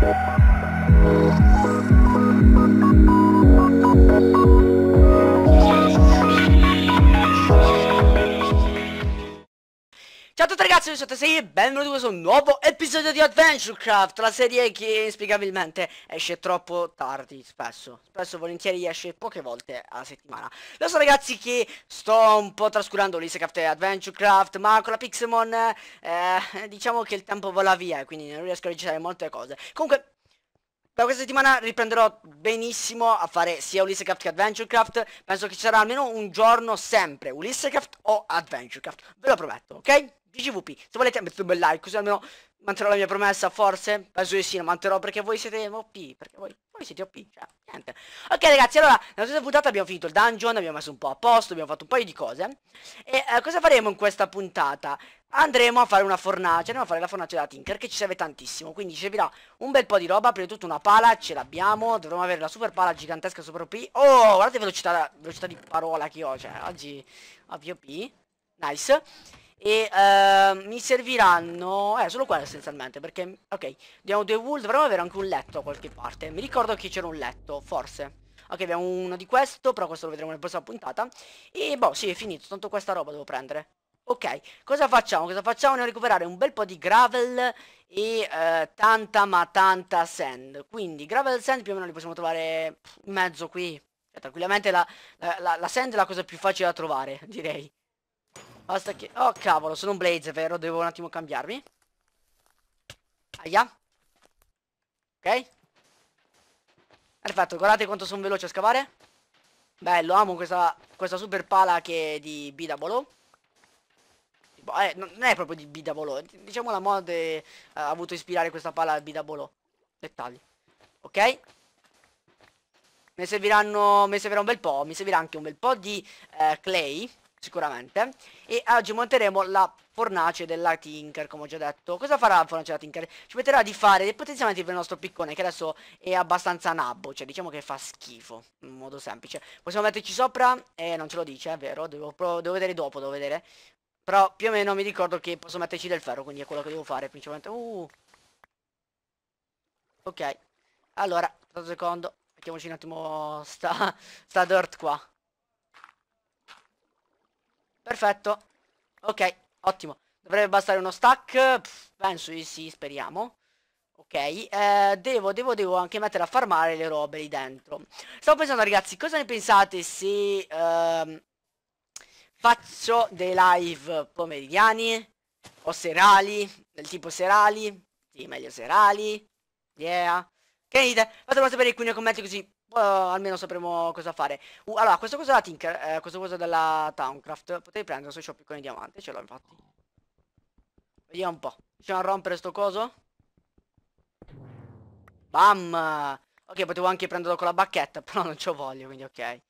Música ragazzi, sono Sei e benvenuti su un nuovo episodio di AdventureCraft, la serie che inspiegabilmente esce troppo tardi, spesso, spesso volentieri esce poche volte alla settimana. Lo so ragazzi che sto un po' trascurando l'Isecraft e AdventureCraft, ma con la Pixemon eh, diciamo che il tempo vola via, quindi non riesco a registrare molte cose. Comunque, da questa settimana riprenderò benissimo a fare sia Ulyssecraft che AdventureCraft Penso che ci sarà almeno un giorno sempre Ulyssecraft o AdventureCraft Ve lo prometto, ok? GGVP, se volete mettete un bel like così almeno manterrò la mia promessa, forse? Penso di sì, la manterrò perché voi siete OP, perché voi, voi siete OP, cioè, niente. Ok ragazzi, allora, nella stessa puntata abbiamo finito il dungeon, abbiamo messo un po' a posto, abbiamo fatto un paio di cose. E eh, cosa faremo in questa puntata? Andremo a fare una fornace, andremo a fare la fornace della Tinker che ci serve tantissimo, quindi ci servirà un bel po' di roba, prima di tutto una pala, ce l'abbiamo, dovremmo avere la super pala gigantesca super OP. Oh, guardate velocità, velocità di parola che ho, cioè, oggi, ovvio P, nice. E uh, mi serviranno... Eh, solo quello essenzialmente, perché... Ok, abbiamo due wool, dovremmo avere anche un letto a qualche parte. Mi ricordo che c'era un letto, forse. Ok, abbiamo uno di questo, però questo lo vedremo nella prossima puntata. E boh, sì, è finito, tanto questa roba devo prendere. Ok, cosa facciamo? Cosa facciamo? Andiamo a recuperare un bel po' di gravel e eh, tanta ma tanta sand. Quindi gravel sand più o meno li possiamo trovare in mezzo qui. Cioè, tranquillamente la, la, la, la sand è la cosa più facile da trovare, direi. Basta che... Oh cavolo, sono un blaze, vero? Devo un attimo cambiarmi. Aia. Ok. Perfetto, guardate quanto sono veloce a scavare. Bello, amo questa, questa super pala che è di B-Double eh, non è proprio di B-Double Diciamo la mod è, eh, ha avuto ispirare questa pala a B-Double Dettagli. Ok? Ne serviranno... Mi servirà un bel po'. Mi servirà anche un bel po' di eh, clay sicuramente e oggi monteremo la fornace della Tinker come ho già detto cosa farà la fornace della Tinker? ci metterà di fare dei potenziamenti per il nostro piccone che adesso è abbastanza nabbo cioè diciamo che fa schifo in modo semplice possiamo metterci sopra eh non ce lo dice è vero devo, devo vedere dopo devo vedere però più o meno mi ricordo che posso metterci del ferro quindi è quello che devo fare principalmente uh. ok allora un secondo mettiamoci un attimo sta, sta dirt qua Perfetto. Ok, ottimo. Dovrebbe bastare uno stack, Pff, penso di sì, speriamo. Ok, eh, devo, devo, devo anche mettere a farmare le robe lì dentro. Stavo pensando ragazzi, cosa ne pensate se ehm, faccio dei live pomeridiani o serali, del tipo serali, sì meglio serali, yeah. Che dite? Fatemelo sapere qui nei commenti così uh, almeno sapremo cosa fare. Uh, allora, questa cosa la Tinker, eh, questa cosa della Towncraft, potrei prendere se ho piccone di diamante, ce l'ho infatti. Vediamo un po'. Riusciamo a rompere sto coso? Bam! Ok, potevo anche prenderlo con la bacchetta, però non c'ho voglio, quindi ok.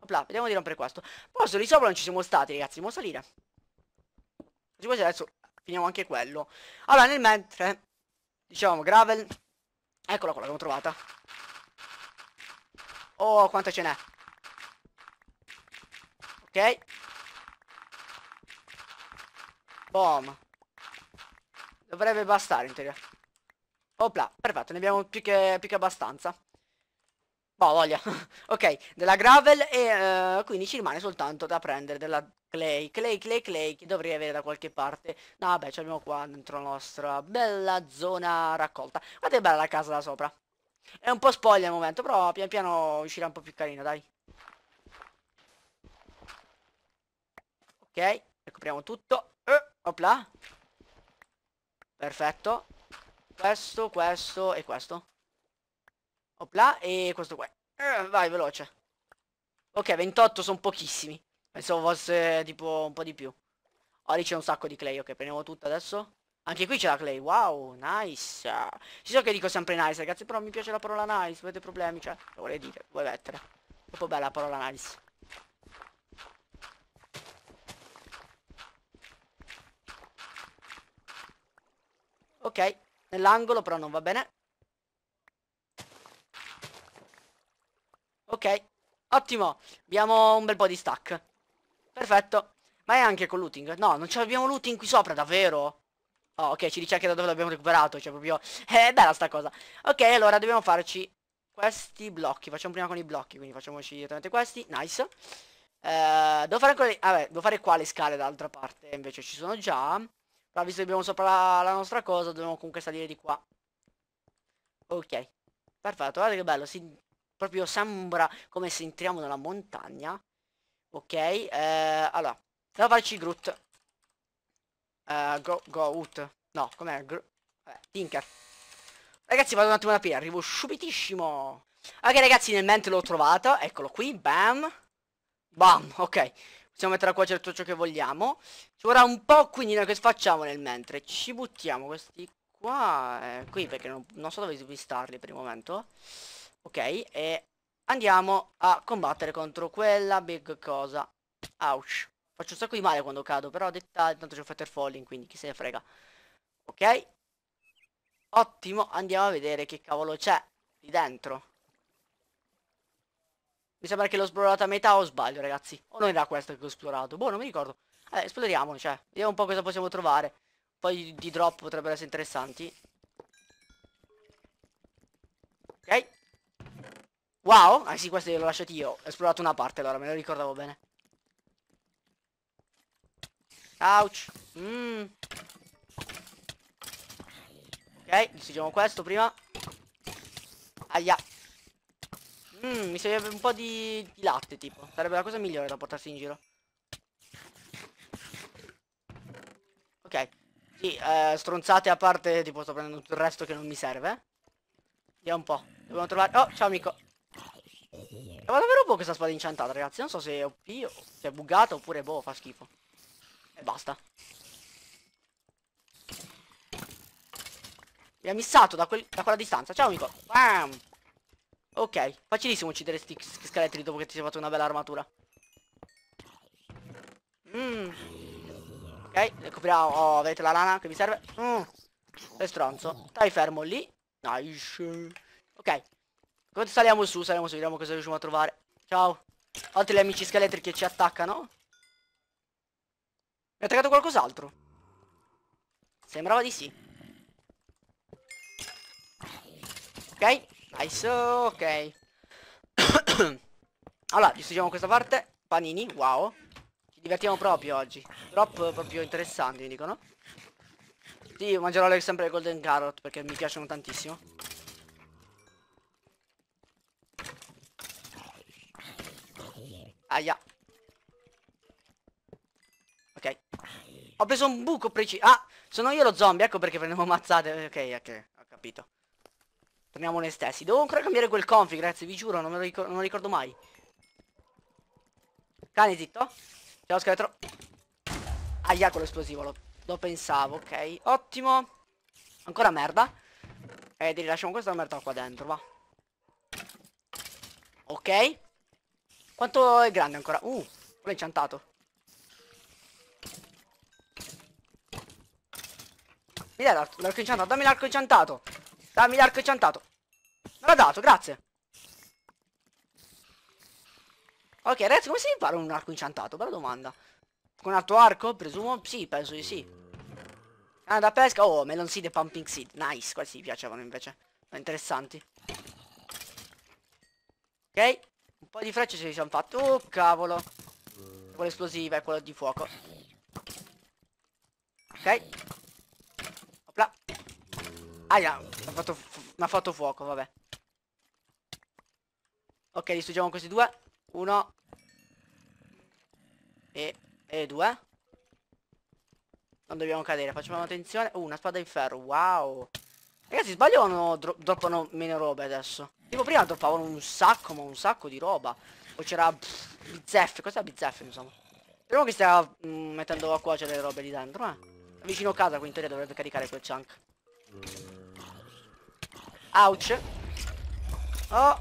Opla, vediamo di rompere questo. Posso di sopra non ci siamo stati, ragazzi, dobbiamo salire. Così poi adesso finiamo anche quello. Allora, nel mentre, diciamo, gravel. Eccola qua, l'abbiamo trovata. Oh, quanto ce n'è. Ok. Boom. Dovrebbe bastare in teoria. Opla, perfetto, ne abbiamo più che, più che abbastanza. Boh, voglia. ok, della gravel e uh, quindi ci rimane soltanto da prendere della clay. Clay, clay, clay, che dovrei avere da qualche parte. No, vabbè, ce l'abbiamo qua dentro la nostra bella zona raccolta. Guardate bella la casa da sopra. È un po' spoglia al momento, però pian piano uscirà un po' più carino, dai. Ok, recuperiamo tutto. Eh, opla. Perfetto. Questo, questo e questo. Opla e questo qua. Eh, vai, veloce. Ok, 28 sono pochissimi. Pensavo fosse tipo un po' di più. Oh, lì c'è un sacco di clay, ok, prendiamo tutto adesso. Anche qui c'è la Clay, wow, nice. Ci so che dico sempre nice ragazzi, però mi piace la parola nice, avete problemi, cioè, lo vuole dire, vuoi mettere. Troppo bella la parola nice. Ok, nell'angolo però non va bene. Ok, ottimo, abbiamo un bel po' di stack. Perfetto, ma è anche con looting? No, non ce l'abbiamo looting qui sopra, davvero? Oh, ok, ci dice anche da dove l'abbiamo recuperato, cioè proprio... È bella sta cosa. Ok, allora dobbiamo farci questi blocchi. Facciamo prima con i blocchi, quindi facciamoci direttamente questi. Nice. Uh, devo fare ancora... Le... devo fare qua le scale dall'altra parte, invece ci sono già. Però visto che abbiamo sopra la, la nostra cosa, dobbiamo comunque salire di qua. Ok. Perfetto, guarda che bello. Si... Proprio sembra come se entriamo nella montagna. Ok, eh, allora. Devo farci Groot. Uh, go, go, out. No, com'è? Eh, tinker. Ragazzi, vado un attimo da P, arrivo subitissimo. Ok, ragazzi, nel mente l'ho trovato. Eccolo qui, bam. Bam, ok. Possiamo mettere a cuocere tutto ciò che vogliamo. Ci vorrà un po', quindi noi che facciamo nel mentre? Ci buttiamo questi qua, eh, qui, perché non, non so dove svistarli per il momento. Ok, e andiamo a combattere contro quella big cosa. Ouch. Faccio un sacco di male quando cado, però detta intanto c'è un fatter falling, quindi chi se ne frega. Ok. Ottimo, andiamo a vedere che cavolo c'è lì dentro. Mi sembra che l'ho esplorata a metà o sbaglio, ragazzi. O non era questo che ho esplorato. Boh, non mi ricordo. Allora, esploriamo, cioè. Vediamo un po' cosa possiamo trovare. Poi di drop potrebbero essere interessanti. Ok. Wow. Ah sì, questo l'ho lasciato io. Ho esplorato una parte, allora me lo ricordavo bene. Ouch. Mm. Ok, distruggiamo questo prima. Aia. Mm, mi serve un po' di, di latte tipo. Sarebbe la cosa migliore da portarsi in giro. Ok. Sì, eh, stronzate a parte, tipo sto prendendo tutto il resto che non mi serve. Vediamo un po'. Dobbiamo trovare... Oh, ciao amico. Ma davvero un po' questa spada incantata, ragazzi. Non so se è OP o se è buggata oppure boh, fa schifo. E basta. Mi ha missato da, quel, da, quella distanza. Ciao amico. Bam. Ok, facilissimo uccidere sti scheletri dopo che ti sei fatto una bella armatura. Mm. Ok, recuperiamo. Oh, vedete la lana che mi serve? Mm. Sei stronzo. Stai fermo lì. Nice. Ok. Quando saliamo su, saliamo su, vediamo cosa riusciamo a trovare. Ciao. Altri amici scheletri che ci attaccano. È attaccato qualcos'altro? Sembrava di sì. Ok, nice, ok. allora, distruggiamo questa parte. Panini, wow. Ci divertiamo proprio oggi. Drop proprio interessanti, mi dicono. Sì, mangerò sempre le golden carrot perché mi piacciono tantissimo. Aia. Ho preso un buco preciso. Ah, sono io lo zombie, ecco perché prendiamo ammazzate. Ok, ok, ho capito. Torniamo noi stessi. Devo ancora cambiare quel config, ragazzi, vi giuro, non me lo, ricor non lo ricordo mai. Cane zitto. Ciao scheletro. Aia con l'esplosivo, lo, lo, pensavo, ok. Ottimo. Ancora merda. E eh, rilasciamo questa merda qua dentro, va. Ok. Quanto è grande ancora? Uh, l'ho incantato. Mi dai l'arco incantato? Dammi l'arco incantato. Dammi l'arco incantato. Me l'ha dato, grazie. Ok, ragazzi, come si impara un arco incantato? Bella domanda. Con altro arco, presumo? Sì, penso di sì. Ah, da pesca? Oh, melon seed e pumping seed. Nice, questi mi piacevano invece. Sono interessanti. Ok. Un po' di frecce ce li siamo fatti. Oh, cavolo. Quello esplosivo è quello di fuoco. Ok. Aia, mi ha fatto, fatto fuoco, vabbè. Ok, distruggiamo questi due. Uno. E, e due. Non dobbiamo cadere, facciamo attenzione. Uh, una spada in ferro, wow. Ragazzi, sbaglio o no, dro droppano meno robe adesso? Tipo prima droppavano un sacco, ma un sacco di roba. O c'era bizzeffe, cos'è bizzeffe insomma? Speriamo che stia mm, mettendo a cuocere le robe lì dentro, eh. Vicino a casa, quindi in teoria dovrebbe caricare quel chunk. Ouch. Oh.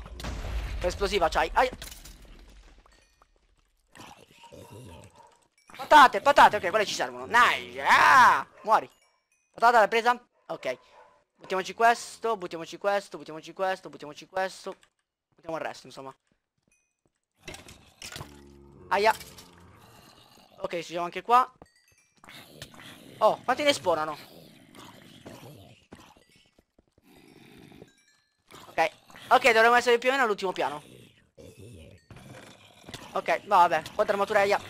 Esplosiva c'hai. Ai. Patate, patate, ok, quelle ci servono. Nice. Ah, muori. Patata l'hai presa? Ok. Buttiamoci questo, buttiamoci questo, buttiamoci questo, buttiamoci questo. Buttiamo il resto, insomma. Aia. Ok, ci siamo anche qua. Oh, quanti ne spawnano? Ok, dovremmo essere più o meno all'ultimo piano. Ok, vabbè, qua armatureglia.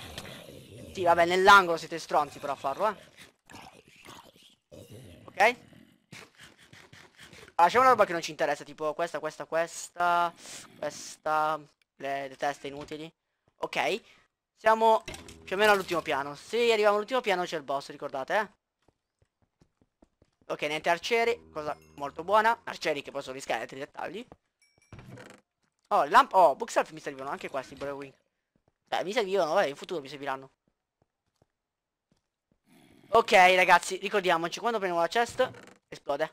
Sì, vabbè, nell'angolo siete stronzi però a farlo, eh. Ok? Allora, ah, lasciamo una roba che non ci interessa, tipo questa, questa, questa, questa, le, le teste inutili. Ok, siamo più o meno all'ultimo piano. Se arriviamo all'ultimo piano c'è il boss, ricordate, eh? Ok, niente arcieri, cosa molto buona. Arcieri che poi sono altri dettagli. Oh, lamp... Oh, bookshelf mi servivano anche questi, bravo wing. Beh, mi servivano, vabbè, in futuro mi serviranno. Ok, ragazzi, ricordiamoci, quando prendiamo la chest, esplode.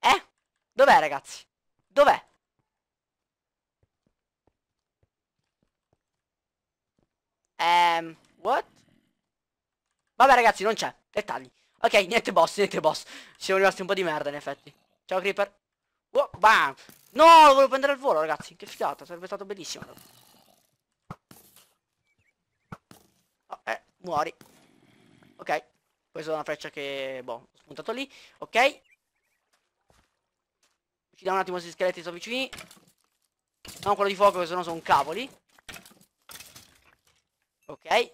Eh? Dov'è, ragazzi? Dov'è? Ehm, um, what? Vabbè, ragazzi, non c'è. Dettagli. Ok, niente boss, niente boss. Ci siamo rimasti un po' di merda in effetti. Ciao creeper. Oh, bam! No, lo volevo prendere al volo, ragazzi. Che figata, sarebbe stato bellissimo. Oh, eh, muori. Ok. Questa è una freccia che, boh, ho spuntato lì. Ok. Ci dà un attimo questi scheletri sono vicini. No, quello di fuoco, che sennò sono cavoli. Ok.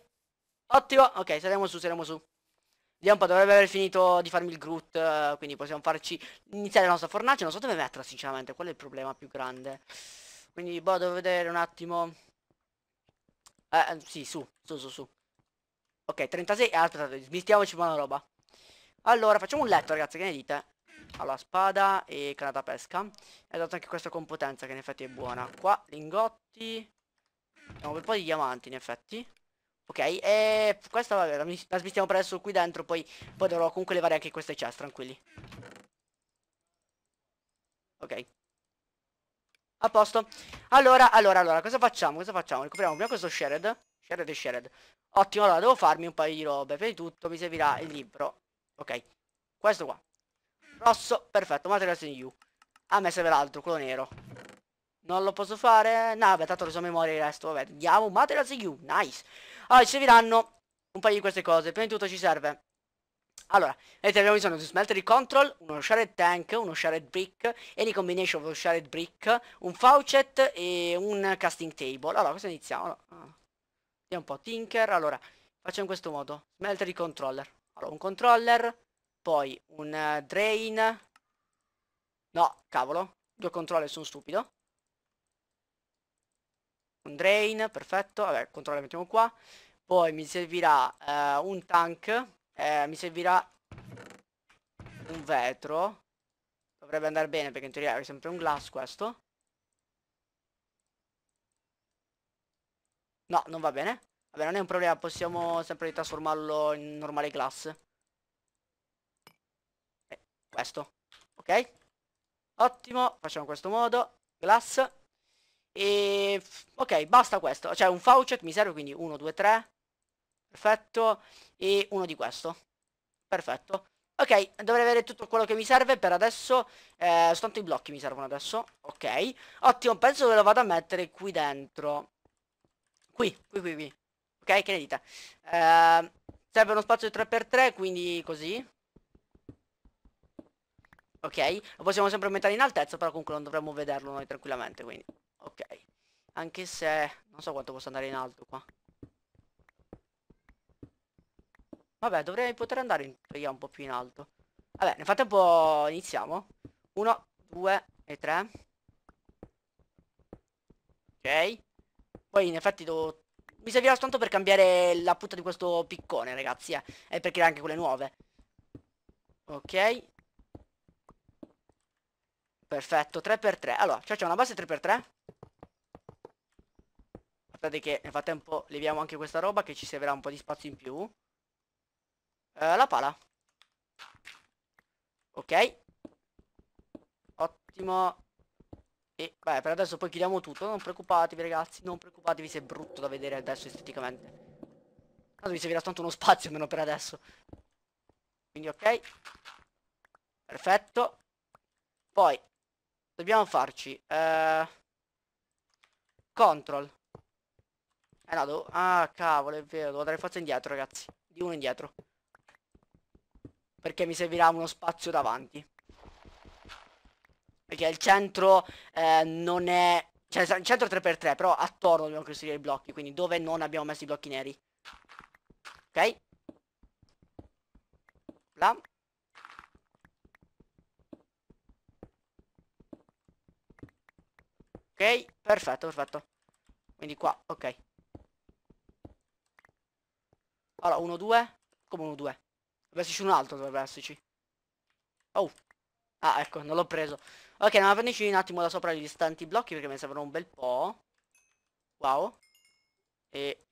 Ottimo. Ok, saremo su, saremo su. Liampa dovrebbe aver finito di farmi il Groot, eh, quindi possiamo farci iniziare la nostra fornace. Non so dove metterla, sinceramente, quello è il problema più grande. Quindi, boh, devo vedere un attimo. Eh, eh sì, su, su, su, su. Ok, 36, eh, aspettate, smistiamoci buona roba. Allora, facciamo un letto, ragazzi, che ne dite? Allora, spada e canata pesca. E dato anche questa competenza, che in effetti è buona. Qua, lingotti. Abbiamo un po' di diamanti, in effetti. Ok, e questa vabbè, la, la smistiamo per adesso qui dentro, poi, poi dovrò comunque levare anche queste chest, tranquilli. Ok. A posto. Allora, allora, allora, cosa facciamo? Cosa facciamo? Recuperiamo prima questo shared. Shared e shared. Ottimo, allora devo farmi un paio di robe. Prima di tutto mi servirà il libro. Ok. Questo qua. Rosso, perfetto, material in you. A me serve l'altro, quello nero. Non lo posso fare? No, beh, tanto lo so a memoria il resto. Vabbè, andiamo. Material in you. nice. Allora, ci serviranno un paio di queste cose. Prima di tutto ci serve allora, vedete abbiamo bisogno di smeltery control, uno shared tank, uno shared brick, any combination of shared brick, un faucet e un casting table. Allora, cosa iniziamo? Allora, vediamo un po' tinker. Allora, facciamo in questo modo. Smeltery controller. Allora, un controller, poi un eh, drain. No, cavolo, due controller, sono stupido un drain, perfetto, vabbè, controllo mettiamo qua. Poi mi servirà eh, un tank, eh, mi servirà un vetro. Dovrebbe andare bene perché in teoria è sempre un glass questo. No, non va bene. Vabbè, non è un problema, possiamo sempre trasformarlo in normale glass. Eh, questo. Ok? Ottimo, facciamo in questo modo. Glass. E ok, basta questo. Cioè un faucet mi serve quindi 1, 2, 3. Perfetto. E uno di questo. Perfetto. Ok, dovrei avere tutto quello che mi serve per adesso. Eh, soltanto i blocchi mi servono adesso. Ok. Ottimo, penso che lo vado a mettere qui dentro. Qui, qui, qui, qui. Ok, che ne dite? Eh, serve uno spazio di 3x3, quindi così. Ok, lo possiamo sempre mettere in altezza, però comunque non dovremmo vederlo noi tranquillamente, quindi ok anche se non so quanto posso andare in alto qua vabbè dovrei poter andare in teoria un po' più in alto vabbè nel frattempo iniziamo Uno Due e tre ok poi in effetti devo mi servirà soltanto per cambiare la punta di questo piccone ragazzi eh, e per creare anche quelle nuove ok Perfetto, 3x3. Allora, cioè c'è una base 3x3. Aspettate che nel frattempo leviamo anche questa roba che ci servirà un po' di spazio in più. Eh, la pala. Ok. Ottimo. E beh, per adesso poi chiudiamo tutto. Non preoccupatevi ragazzi, non preoccupatevi se è brutto da vedere adesso esteticamente. Tanto mi servirà tanto uno spazio almeno per adesso. Quindi ok. Perfetto. Poi Dobbiamo farci eh, Control Eh no devo... Ah cavolo è vero Devo dare forza indietro ragazzi Di uno indietro Perché mi servirà uno spazio davanti Perché il centro eh, non è Cioè il centro è 3x3 Però attorno dobbiamo costruire i blocchi Quindi dove non abbiamo messo i blocchi neri Ok Là Ok, perfetto, perfetto. Quindi qua, ok. Allora, 1, 2. Come 1, 2? Dovrebbe esserci un altro, dovrebbe esserci. Oh. Ah, ecco, non l'ho preso. Ok, andiamo a prenderci un attimo da sopra gli istanti blocchi perché mi servono un bel po'. Wow. E...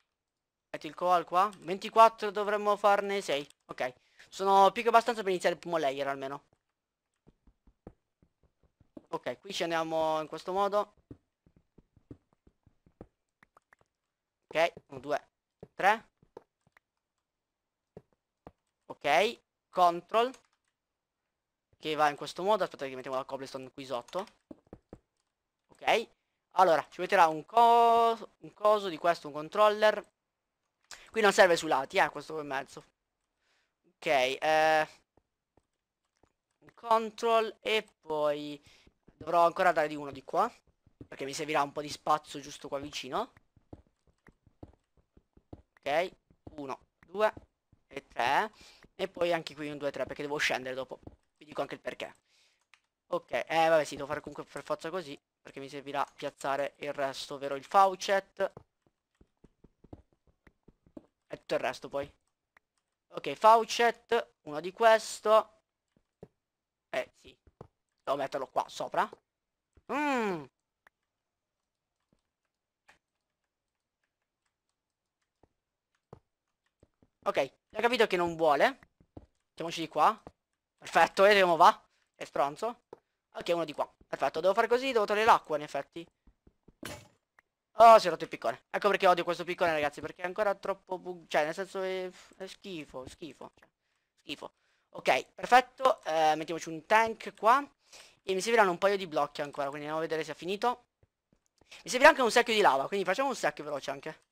Metti il coal qua. 24 dovremmo farne 6. Ok. Sono più che abbastanza per iniziare il primo layer almeno. Ok, qui ci andiamo in questo modo. Ok, 1, 2, 3. Ok, control. Che va in questo modo. Aspettate che mettiamo la cobblestone qui sotto. Ok. Allora, ci metterà un, coso, un coso di questo, un controller. Qui non serve sui lati, eh, questo in mezzo. Ok, eh, control e poi Dovrò ancora dare di uno di qua. Perché mi servirà un po' di spazio giusto qua vicino. Ok. Uno, due e tre. E poi anche qui un due, tre perché devo scendere dopo. Vi dico anche il perché. Ok, eh vabbè sì, devo fare comunque per forza così. Perché mi servirà piazzare il resto, ovvero il faucet. E tutto il resto poi. Ok, faucet, uno di questo. Devo metterlo qua sopra. Mm. Ok, ha capito che non vuole. Mettiamoci di qua. Perfetto, e vedremo va. È stronzo. Ok, uno di qua. Perfetto, devo fare così, devo togliere l'acqua in effetti. Oh, si è rotto il piccone. Ecco perché odio questo piccone, ragazzi, perché è ancora troppo bug... Cioè, nel senso è, è schifo, schifo. Cioè, schifo. Ok, perfetto. Eh, mettiamoci un tank qua. E mi serviranno un paio di blocchi ancora Quindi andiamo a vedere se è finito Mi servirà anche un secchio di lava Quindi facciamo un secchio veloce anche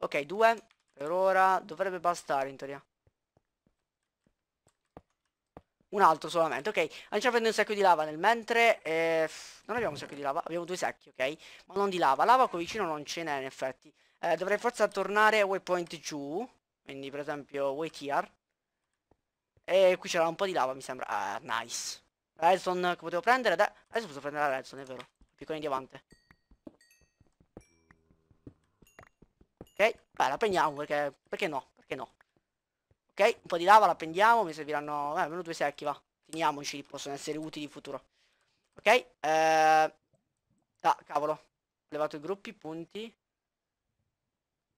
Ok, due Per ora dovrebbe bastare in teoria un altro solamente, ok Andiamo a prendere un secchio di lava nel mentre eh, Non abbiamo un secchio di lava, abbiamo due secchi, ok Ma non di lava, lava qua vicino non ce n'è in effetti eh, Dovrei forse tornare a waypoint giù Quindi per esempio way tier E qui c'era un po' di lava mi sembra Ah, nice Redstone che potevo prendere. Da... Adesso posso prendere la redstone, è vero. Piccone di diamante. Ok, beh, la prendiamo perché... Perché no? Perché no? Ok, un po' di lava la prendiamo, mi serviranno... Eh, almeno due secchi, va. Teniamoci, possono essere utili in futuro. Ok, eh... Ah, cavolo. Ho levato i gruppi, punti.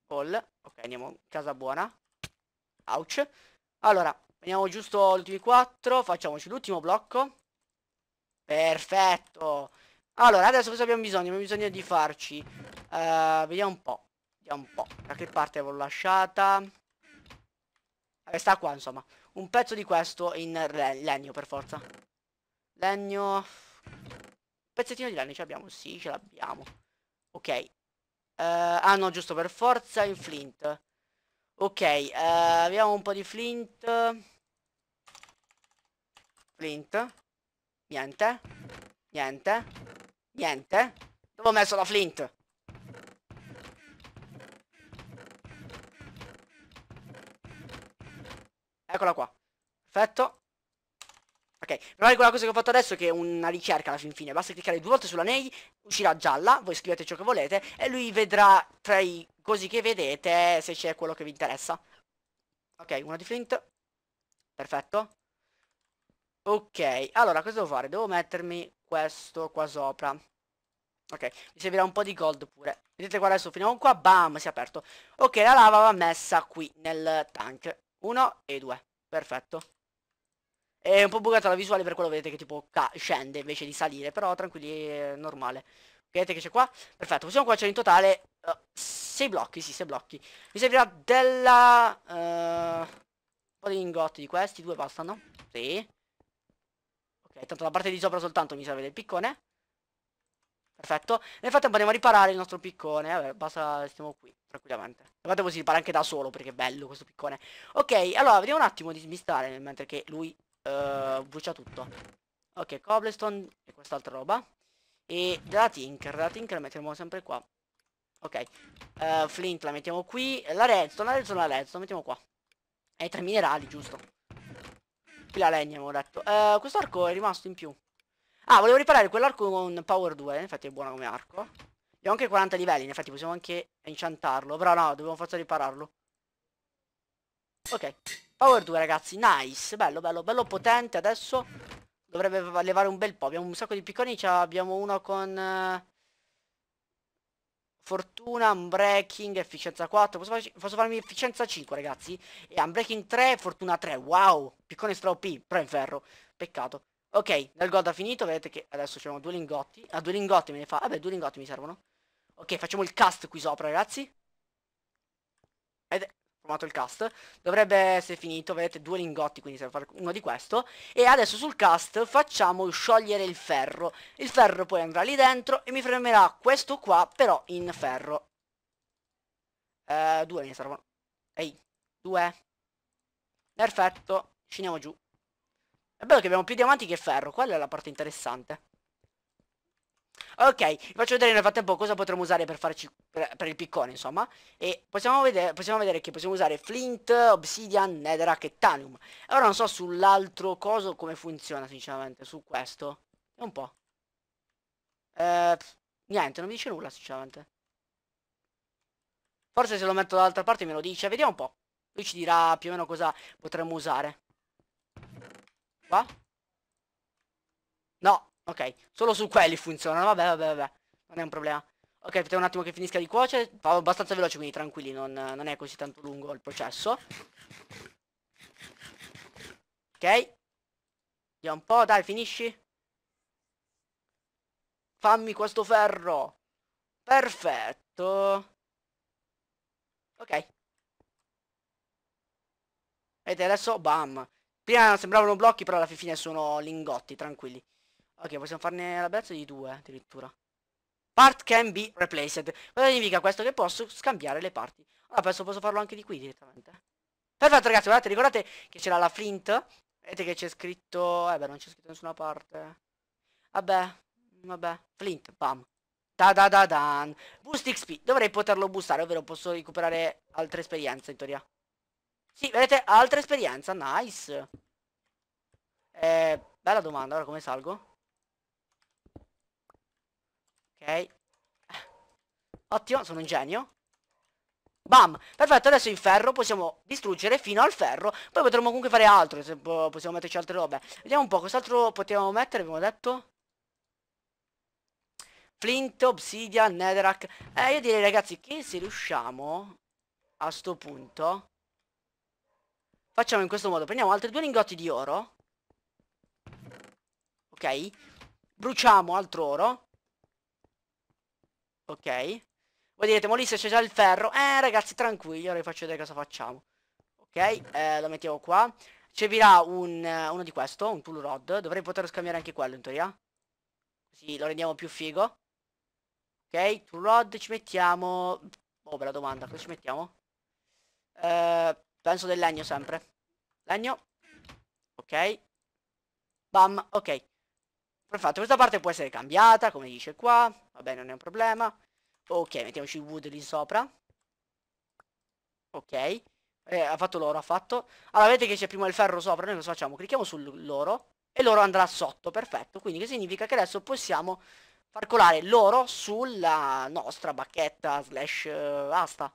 all Ok, andiamo. Casa buona. Ouch. Allora, Prendiamo giusto gli ultimi 4, facciamoci l'ultimo blocco. Perfetto. Allora, adesso cosa abbiamo bisogno? Abbiamo bisogno di farci... Uh, vediamo un po'. Vediamo un po'. Da che parte l'ho lasciata? Vabbè, eh, sta qua, insomma. Un pezzo di questo in legno, per forza. Legno... Un pezzettino di legno ce l'abbiamo? Sì, ce l'abbiamo. Ok. Uh, ah no, giusto, per forza in flint. Ok, uh, abbiamo un po' di flint. Flint. Niente. Niente. Niente. Dove ho messo la flint? Eccola qua. Perfetto. Ok, però quella cosa che ho fatto adesso che è una ricerca alla fin fine, basta cliccare due volte sulla nei, uscirà gialla, voi scrivete ciò che volete e lui vedrà tra i cosi che vedete se c'è quello che vi interessa. Ok, uno di flint, perfetto, Ok, allora cosa devo fare? Devo mettermi questo qua sopra. Ok, mi servirà un po' di gold pure. Vedete qua adesso finiamo qua, bam, si è aperto. Ok, la lava va messa qui nel tank. Uno e due, perfetto. È un po' bugata la visuale per quello vedete che tipo scende invece di salire, però tranquilli, è normale. Vedete che c'è qua? Perfetto, possiamo qua c'è in totale 6 uh, eh, blocchi, sì, 6 blocchi. Mi servirà della... Uh, un po' di ingotti di questi, due bastano. Sì. Ok, tanto la parte di sopra soltanto mi serve del piccone. Perfetto. Nel frattempo andiamo a riparare il nostro piccone. Vabbè, basta, stiamo qui, tranquillamente. Guardate così, ripara anche da solo, perché è bello questo piccone. Ok, allora, vediamo un attimo di smistare, mentre che lui uh, brucia tutto. Ok, cobblestone e quest'altra roba. E della tinker, della tinker la mettiamo sempre qua. Ok, uh, flint la mettiamo qui. La redstone, la redstone, la redstone, la mettiamo qua. E tre minerali, giusto. Qui la legna avevo detto uh, Questo arco è rimasto in più Ah volevo riparare quell'arco con power 2 Infatti è buono come arco Abbiamo anche 40 livelli infatti possiamo anche enchantarlo Però no dobbiamo forza ripararlo Ok Power 2 ragazzi Nice Bello bello bello potente adesso Dovrebbe levare un bel po' Abbiamo un sacco di picconi cioè Abbiamo uno con eh, Fortuna, Unbreaking, Efficienza 4 posso, farci, posso farmi Efficienza 5 ragazzi E Unbreaking 3, Fortuna 3 Wow, piccone stra OP, però in ferro Peccato Ok, nel god ha finito, vedete che adesso c'erano due lingotti Ah, due lingotti me ne fa, vabbè due lingotti mi servono Ok, facciamo il cast qui sopra ragazzi Ed formato il cast dovrebbe essere finito vedete due lingotti quindi serve fare uno di questo e adesso sul cast facciamo sciogliere il ferro il ferro poi andrà lì dentro e mi fermerà questo qua però in ferro eh, due mi servono ehi due perfetto scendiamo giù è bello che abbiamo più diamanti che ferro quella è la parte interessante Ok, vi faccio vedere nel frattempo cosa potremmo usare per farci per, per il piccone, insomma. E possiamo vedere, possiamo vedere, che possiamo usare flint, obsidian, netherrack e tanium. Ora non so sull'altro coso come funziona, sinceramente, su questo. È un po'. Eh, niente, non mi dice nulla, sinceramente. Forse se lo metto dall'altra parte me lo dice. Vediamo un po'. Lui ci dirà più o meno cosa potremmo usare. Qua? No, Ok, solo su quelli funzionano, vabbè, vabbè, vabbè. Non è un problema. Ok, aspettiamo un attimo che finisca di cuocere. Vado abbastanza veloce, quindi tranquilli, non, non è così tanto lungo il processo. Ok. Vediamo un po', dai, finisci. Fammi questo ferro. Perfetto. Ok. Vedete, adesso, bam. Prima sembravano blocchi, però alla fine sono lingotti, tranquilli. Ok, possiamo farne la bellezza di due addirittura. Part can be replaced. Cosa significa questo? Che posso scambiare le parti. Allora, ah, penso posso farlo anche di qui direttamente. Perfetto ragazzi, guardate, ricordate che c'era la flint? Vedete che c'è scritto... Eh beh, non c'è scritto nessuna parte. Vabbè, vabbè. Flint, bam. Da da da dan. Boost XP. Dovrei poterlo boostare, ovvero posso recuperare altre esperienze in teoria. Sì, vedete, altra esperienza, nice. Eh, bella domanda, ora come salgo? Ottimo, sono un genio. Bam! Perfetto, adesso in ferro possiamo distruggere fino al ferro. Poi potremmo comunque fare altro, se possiamo metterci altre robe. Vediamo un po', cos'altro potevamo mettere, abbiamo detto? Flint, Obsidian, Netherrack. Eh, io direi ragazzi che se riusciamo a sto punto... Facciamo in questo modo, prendiamo altri due lingotti di oro. Ok? Bruciamo altro oro. Ok? Voi direte, Molisse c'è già il ferro. Eh, ragazzi, tranquilli, ora vi faccio vedere cosa facciamo. Ok, eh, lo mettiamo qua. Servirà un, eh, uno di questo, un tool rod. Dovrei poter scambiare anche quello, in teoria. Così lo rendiamo più figo. Ok, tool rod ci mettiamo... Oh, bella domanda, cosa ci mettiamo? Eh, penso del legno sempre. Legno. Ok. Bam, ok. Perfetto, questa parte può essere cambiata, come dice qua. Va bene, non è un problema. Ok, mettiamoci wood lì sopra. Ok. Eh, ha fatto l'oro, ha fatto. Allora, vedete che c'è prima il ferro sopra. Noi cosa facciamo? Clicchiamo sull'oro e l'oro andrà sotto, perfetto. Quindi che significa che adesso possiamo far colare l'oro sulla nostra bacchetta slash uh, asta.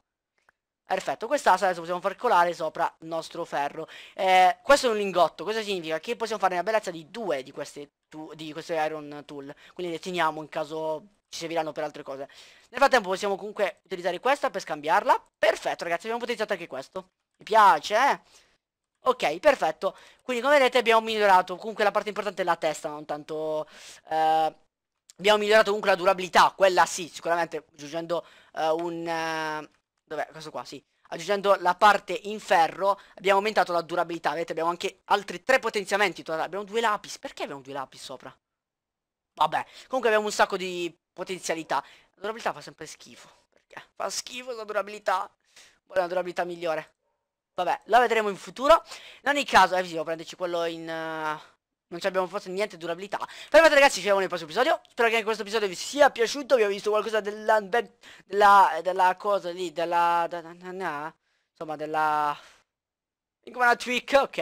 Perfetto, quest'asta adesso possiamo far colare sopra il nostro ferro. Eh, questo è un lingotto, cosa significa? Che possiamo fare una bellezza di due di queste, di queste iron tool. Quindi le teniamo in caso ci serviranno per altre cose. Nel frattempo possiamo comunque utilizzare questa per scambiarla. Perfetto ragazzi, abbiamo utilizzato anche questo. Mi piace, eh? Ok, perfetto. Quindi come vedete abbiamo migliorato. Comunque la parte importante è la testa, non tanto... Eh, abbiamo migliorato comunque la durabilità, quella sì, sicuramente aggiungendo eh, un... Eh, dov'è? Questo qua, sì. Aggiungendo la parte in ferro abbiamo aumentato la durabilità, vedete abbiamo anche altri tre potenziamenti Abbiamo due lapis, perché abbiamo due lapis sopra? Vabbè, comunque abbiamo un sacco di potenzialità. La durabilità fa sempre schifo. Perché? Fa schifo la durabilità. Vuole una durabilità migliore. Vabbè, la vedremo in futuro. In ogni caso, eh, bisogna prenderci quello in... Uh, non ci abbiamo fatto niente di durabilità. Fermate ragazzi, ci vediamo nel prossimo episodio. Spero che anche questo episodio vi sia piaciuto. Vi ho visto qualcosa della... Della, della cosa lì, della... Da, da, da, insomma, della... Come una tweak, ok.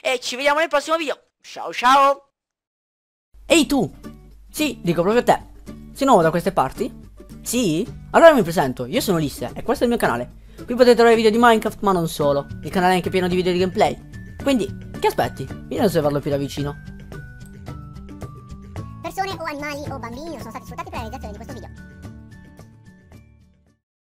E ci vediamo nel prossimo video. Ciao ciao! Ehi tu! Sì, dico proprio a te. Si nuovo da queste parti? Sì? Allora mi presento, io sono Ulisse e questo è il mio canale. Qui potete trovare video di Minecraft ma non solo, il canale è anche pieno di video di gameplay. Quindi, che aspetti? Vieni a osservarlo più da vicino. Persone o animali o bambini sono stati sfruttati per la realizzazione di questo video.